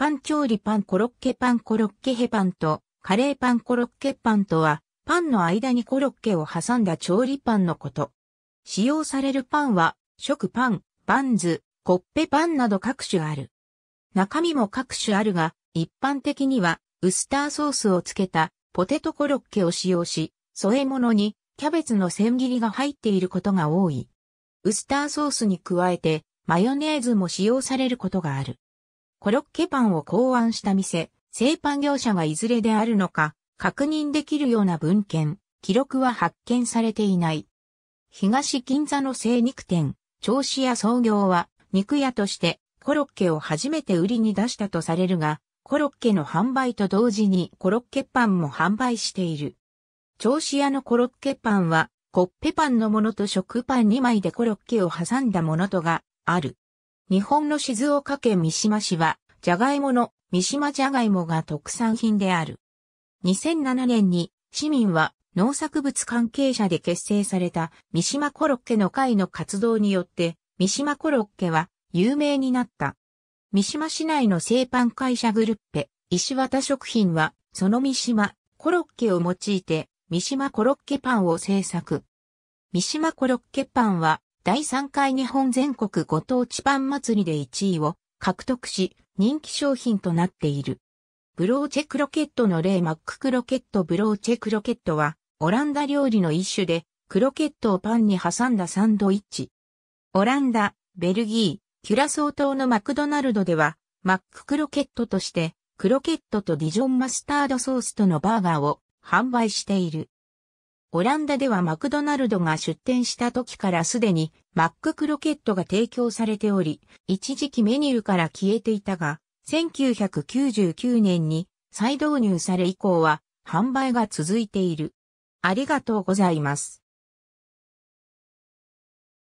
パン調理パンコロッケパンコロッケヘパンとカレーパンコロッケパンとはパンの間にコロッケを挟んだ調理パンのこと。使用されるパンは食パン、バンズ、コッペパンなど各種ある。中身も各種あるが一般的にはウスターソースをつけたポテトコロッケを使用し添え物にキャベツの千切りが入っていることが多い。ウスターソースに加えてマヨネーズも使用されることがある。コロッケパンを考案した店、製パン業者がいずれであるのか、確認できるような文献、記録は発見されていない。東銀座の精肉店、調子屋創業は、肉屋としてコロッケを初めて売りに出したとされるが、コロッケの販売と同時にコロッケパンも販売している。調子屋のコロッケパンは、コッペパンのものと食パン2枚でコロッケを挟んだものとがある。日本の静岡県三島市は、ジャガイモの三島ジャガイモが特産品である。2007年に市民は農作物関係者で結成された三島コロッケの会の活動によって三島コロッケは有名になった。三島市内の製パン会社グルッペ、石渡食品はその三島コロッケを用いて三島コロッケパンを製作。三島コロッケパンは第3回日本全国ご当地パン祭りで1位を獲得し、人気商品となっている。ブローチェクロケットの例マッククロケットブローチェクロケットは、オランダ料理の一種で、クロケットをパンに挟んだサンドイッチ。オランダ、ベルギー、キュラソー島のマクドナルドでは、マッククロケットとして、クロケットとディジョンマスタードソースとのバーガーを販売している。オランダではマクドナルドが出店した時からすでにマッククロケットが提供されており、一時期メニューから消えていたが、1999年に再導入され以降は販売が続いている。ありがとうございます。